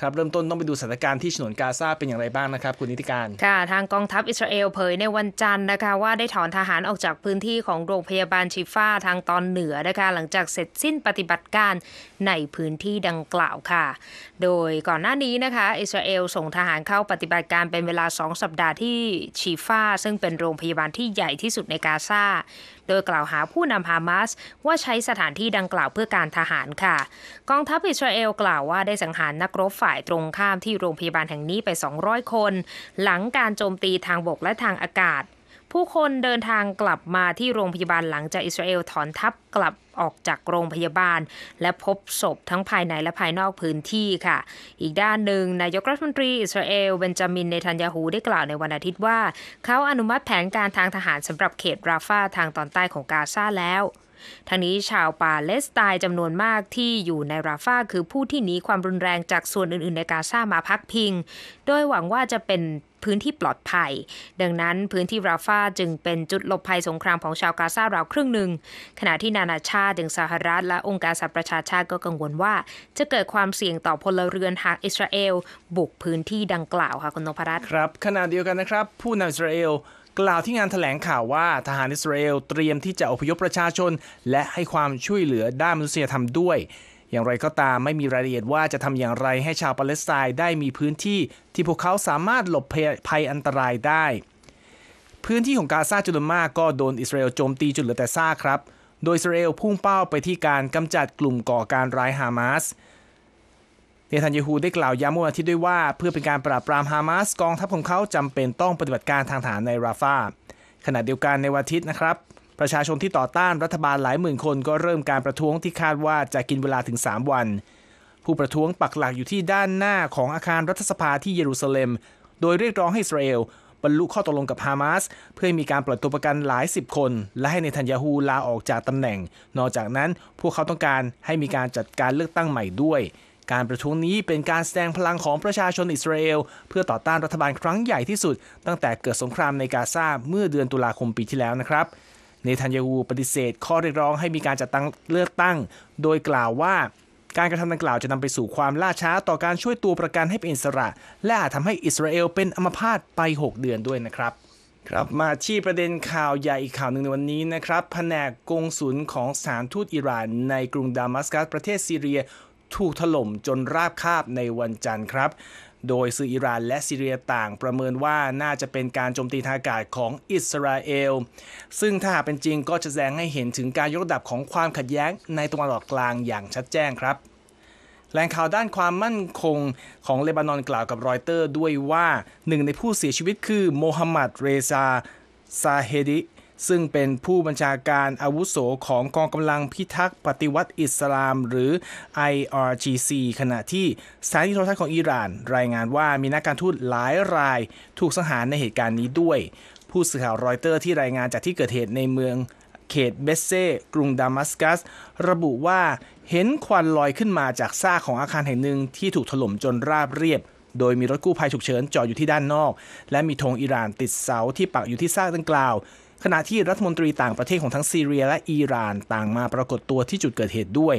ครับเริ่มต้นต้องไปดูสถานการณ์ที่ฉนวนกาซาเป็นอย่างไรบ้างนะครับ คุณนิติการ ค่ะ ทางกองทัพอิสราเอลเผยในวันจันทร์นะคะว่าได้ถอนทหารออกจากพื้นที่ของโรงพยาบาลชิฟาทางตอนเหนือนะคะหลังจากเสร็จสิ้นปฏิบัติการในพื้นที่ดังกล่าวค่ะ โดยก่อนหน้านี้นะคะ อิสราเอลส่งทหารเข้าปฏิบัติการเป็นเวลา 2 สัปดาห์ที่ชิฟาซึ่งเป็นโรงพยาบาลที่ใหญ่ที่สุดในกาซาโดยกล่าวหาผู้นำฮามาสว่าใช้สถานที่ดังกล่าวเพื่อการทหารค่ะ กองทัพอิสราเอลกล่าวว่าได้สังหารนักรบฝ่ายตรงข้ามที่โรงพยาบาลแห่งนี้ไป 200 คน หลังการโจมตีทางบกและทางอากาศ ผู้คนเดินทางกลับมาที่โรงพยาบาลหลังจากอิสราเอลถอนทัพกลับออกจากโรงพยาบาล และพบศพทั้งภายในและภายนอกพื้นที่ค่ะ อีกด้านหนึ่งนายกรัฐมนตรี อิสราเอลเบนจามินเนทันยาฮูได้กล่าวในวันอาทิตย์ว่า เขาอนุมัติแผนการทางทหารสำหรับเขตราฟาทางตอนใต้ของกาซาแล้วทางนี้ชาวปาเลสไตน์จำนวนมากที่อยู่ในราฟาคือผู้ที่หนีความรุนแรงจากส่วนอื่นๆ ในกาซามาพักพิง โดยหวังว่าจะเป็นพื้นที่ปลอดภัย ดังนั้นพื้นที่ราฟาจึงเป็นจุดหลบภัยสงครามของชาวกาซาราวครึ่งหนึ่งขณะที่นานาชาติถึงสหรัฐและองค์การสหประชาชาติก็กังวลว่า จะเกิดความเสี่ยงต่อพลเรือนหากอิสราเอลบุกพื้นที่ดังกล่าวค่ะคุณนพรัตน์ครับขณะเดียวกันนะครับ ผู้นำอิสราเอลกล่าวที่งานถแถลงข่าวว่าทหารอิสราเอลเตรียมที่จะอพยพประชาชน และให้ความช่วยเหลือด้านมนุษยธรรมด้วย อย่างไรก็ตามไม่มีรายละเอียดว่าจะทำอย่างไรให้ชาวปาเลสไตน์ได้มีพื้นที่ที่พวกเขาสามารถหลบภัยอันตรายได้ พื้นที่ของกาซาจุลมาก็โดนอิสราเอลโจมตีจนเหลือแต่ซากครับ โดยอิสราเอลพุ่งเป้าไปที่การกำจัดกลุ่มก่อการร้ายฮามาสเนทันเยฮูได้กล่าวย้ำเมื่อวันอาทิตย์ด้วยว่า เพื่อเป็นการปราบปรามฮามาส กองทัพของเขาจำเป็นต้องปฏิบัติการทางทหารในราฟาขณะเดียวกันในวันอาทิตย์นะครับ ประชาชนที่ต่อต้านรัฐบาลหลายหมื่นคนก็เริ่มการประท้วงที่คาดว่าจะกินเวลาถึง 3 วัน ผู้ประท้วงปักหลักอยู่ที่ด้านหน้าของอาคารรัฐสภาที่เยรูซาเล็มโดยเรียกร้องให้อิสราเอลบรรลุข้อตกลงกับฮามาสเพื่อให้มีการปล่อยตัวประกันหลายสิบคนและให้ในทันยาฮูลาออกจากตำแหน่ง นอกจากนั้นพวกเขาต้องการให้มีการจัดการเลือกตั้งใหม่ด้วยการประท้วงนี้เป็นการแสดงพลังของประชาชนอิสราเอล เพื่อต่อต้านรัฐบาลครั้งใหญ่ที่สุด ตั้งแต่เกิดสงครามในกาซาเมื่อเดือนตุลาคมปีที่แล้วนะครับเนทันยาฮูปฏิเสธข้อเรียกร้องให้มีการจัดตั้งเลือกตั้ง โดยกล่าวว่าการกระทำดังกล่าวจะนำไปสู่ความล่าช้าต่อการช่วยตัวประกันให้เป็นอิสระ และอาจทำให้อิสราเอลเป็นอัมพาตไป 6 เดือนด้วยนะครับครับมาที่ประเด็นข่าวใหญ่อีกข่าวหนึ่งในวันนี้นะครับแผนกกงสุลของสารทูตอิหร่านในกรุงดามัสกัสประเทศซีเรียถูกถล่มจนราบคาบในวันจันทร์ครับ โดยสื่ออิหร่านและซีเรียต่างประเมินว่าน่าจะเป็นการโจมตีทางอากาศของอิสราเอล ซึ่งถ้าหากเป็นจริงก็จะแสดงให้เห็นถึงการยกระดับของความขัดแย้งในตะวันออกกลางอย่างชัดแจ้งครับ แหล่งข่าวด้านความมั่นคงของเลบานอนกล่าวกับรอยเตอร์ ด้วยว่าหนึ่งในผู้เสียชีวิตคือ โมฮัมหมัดเรซาซาเฮดิซึ่งเป็นผู้บัญชาการอาวุโสของกองกำลังพิทักษ์ปฏิวัติอิสลามหรือ IRGC ขณะที่สถานีโทรทัศน์ของอิหร่านรายงานว่ามีนักการทูตหลายรายถูกสังหารในเหตุการณ์นี้ด้วย ผู้สื่อข่าวรอยเตอร์ ที่รายงานจากที่เกิดเหตุในเมืองเขตเบสเซ่กรุงดามัสกัส ระบุว่าเห็นควันลอยขึ้นมาจากซากของอาคารแห่งหนึ่งที่ถูกถล่มจนราบเรียบ โดยมีรถกู้ภัยฉุกเฉินจอดอยู่ที่ด้านนอก และมีธงอิหร่านติดเสาที่ปักอยู่ที่ซากดังกล่าวขณะที่รัฐมนตรีต่างประเทศของทั้งซีเรียและอิหร่านต่างมาปรากฏตัวที่จุดเกิดเหตุด้วย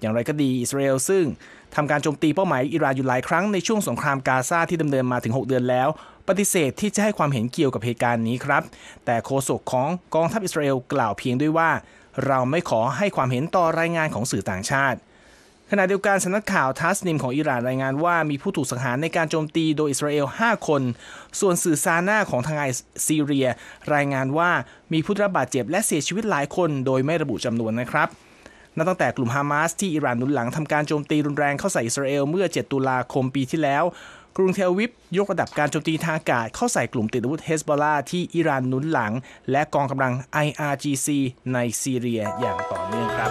อย่างไรก็ดีอิสราเอลซึ่งทำการโจมตีเป้าหมายอิหร่านอยู่หลายครั้งในช่วงสงครามกาซาที่ดำเนินมาถึง 6 เดือนแล้ว ปฏิเสธที่จะให้ความเห็นเกี่ยวกับเหตุการณ์นี้ครับ แต่โฆษกของกองทัพอิสราเอลกล่าวเพียงด้วยว่า เราไม่ขอให้ความเห็นต่อรายงานของสื่อต่างชาติขณะเดียวกันสำนักข่าวทัสนิมของอิหร่านรายงานว่า มีผู้ถูกสังหารในการโจมตีโดยอิสราเอล 5 คน ส่วนสื่อซาน่าของทางไอซีเรียรายงานว่ามีผู้รับบาดเจ็บและเสียชีวิตหลายคนโดยไม่ระบุจำนวนนะครับ นับตั้งแต่กลุ่มฮามาสที่อิหร่านหนุนหลังทำการโจมตีรุนแรงเข้าใส่อิสราเอลเมื่อ 7 ตุลาคมปีที่แล้ว กรุงเทลวิฟยกระดับการโจมตีทางอากาศเข้าใส่กลุ่มติดอาวุธเฮสบอลาที่อิหร่านหนุนหลัง และกองกำลัง IRGC ในซีเรียอย่างต่อเนื่องครับ